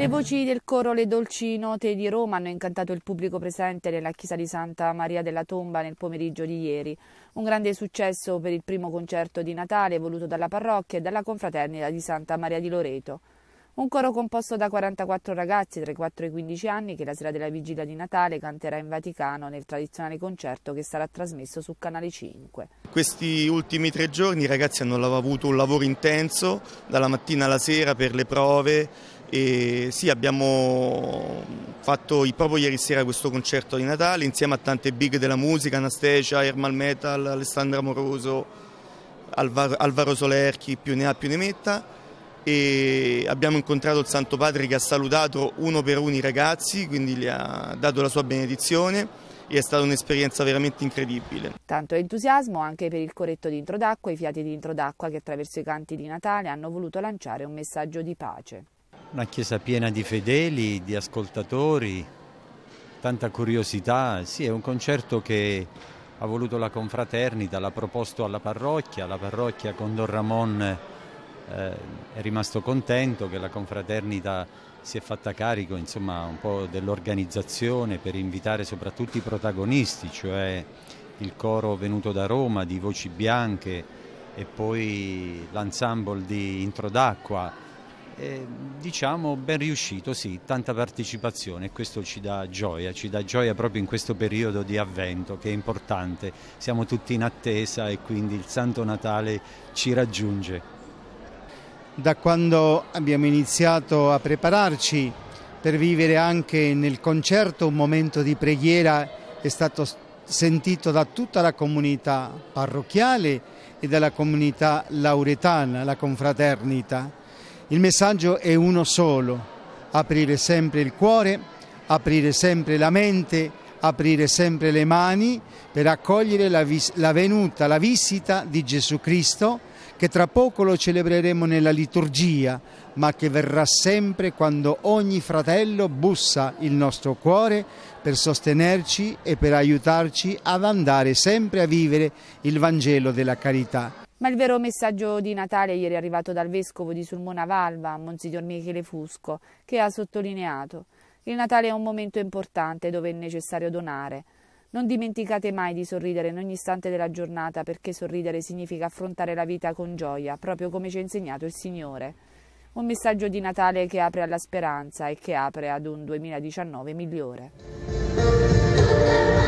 Le voci del coro Le Dolci Note di Roma hanno incantato il pubblico presente nella chiesa di Santa Maria della Tomba nel pomeriggio di ieri. Un grande successo per il primo concerto di Natale voluto dalla parrocchia e dalla confraternita di Santa Maria di Loreto. Un coro composto da 44 ragazzi tra i 4 e i 15 anni che la sera della vigilia di Natale canterà in Vaticano nel tradizionale concerto che sarà trasmesso su Canale 5. Questi ultimi tre giorni i ragazzi hanno avuto un lavoro intenso dalla mattina alla sera per le prove, e sì, abbiamo fatto proprio ieri sera questo concerto di Natale insieme a tante big della musica, Anastasia, Ermal Metal, Alessandra Moroso, Alvaro, Alvaro Solerchi, più ne ha più ne metta e abbiamo incontrato il Santo Padre che ha salutato uno per uno i ragazzi, quindi gli ha dato la sua benedizione e è stata un'esperienza veramente incredibile. Tanto entusiasmo anche per il coretto di Introdacqua e i fiati di Introdacqua che attraverso i canti di Natale hanno voluto lanciare un messaggio di pace. Una chiesa piena di fedeli, di ascoltatori, tanta curiosità. Sì, è un concerto che ha voluto la confraternita, l'ha proposto alla parrocchia, la parrocchia con Don Ramon eh, è rimasto contento che la confraternita si è fatta carico insomma, un po' dell'organizzazione per invitare soprattutto i protagonisti, cioè il coro venuto da Roma di Voci Bianche e poi l'ensemble di Introdacqua. d'Acqua diciamo ben riuscito, sì, tanta partecipazione e questo ci dà gioia, ci dà gioia proprio in questo periodo di avvento che è importante, siamo tutti in attesa e quindi il Santo Natale ci raggiunge. Da quando abbiamo iniziato a prepararci per vivere anche nel concerto un momento di preghiera è stato sentito da tutta la comunità parrocchiale e dalla comunità lauretana, la confraternita il messaggio è uno solo, aprire sempre il cuore, aprire sempre la mente, aprire sempre le mani per accogliere la, vis- la venuta, la visita di Gesù Cristo che tra poco lo celebreremo nella liturgia, ma che verrà sempre quando ogni fratello bussa il nostro cuore per sostenerci e per aiutarci ad andare sempre a vivere il Vangelo della carità. Ma il vero messaggio di Natale ieri è arrivato dal vescovo di Sulmona Valva, Monsignor Michele Fusco, che ha sottolineato il Natale è un momento importante dove è necessario donare. Non dimenticate mai di sorridere in ogni istante della giornata perché sorridere significa affrontare la vita con gioia, proprio come ci ha insegnato il Signore. Un messaggio di Natale che apre alla speranza e che apre ad un 2019 migliore.